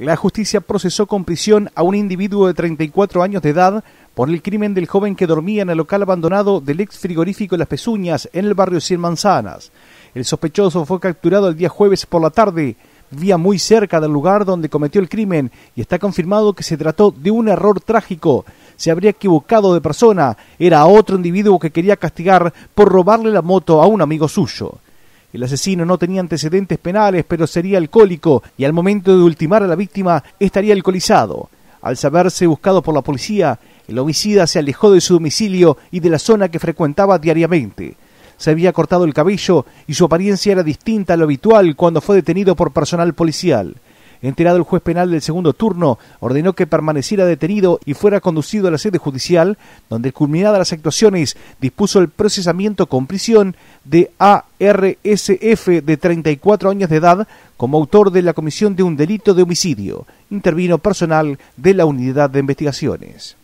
La justicia procesó con prisión a un individuo de 34 años de edad por el crimen del joven que dormía en el local abandonado del ex frigorífico Las Pezuñas en el barrio Cien Manzanas. El sospechoso fue capturado el día jueves por la tarde, vía muy cerca del lugar donde cometió el crimen, y está confirmado que se trató de un error trágico. Se habría equivocado de persona, era otro individuo que quería castigar por robarle la moto a un amigo suyo. El asesino no tenía antecedentes penales, pero sería alcohólico y al momento de ultimar a la víctima estaría alcoholizado. Al saberse buscado por la policía, el homicida se alejó de su domicilio y de la zona que frecuentaba diariamente. Se había cortado el cabello y su apariencia era distinta a lo habitual cuando fue detenido por personal policial. Enterado el juez penal del segundo turno, ordenó que permaneciera detenido y fuera conducido a la sede judicial, donde culminadas las actuaciones, dispuso el procesamiento con prisión de ARSF de 34 años de edad como autor de la comisión de un delito de homicidio. Intervino personal de la unidad de investigaciones.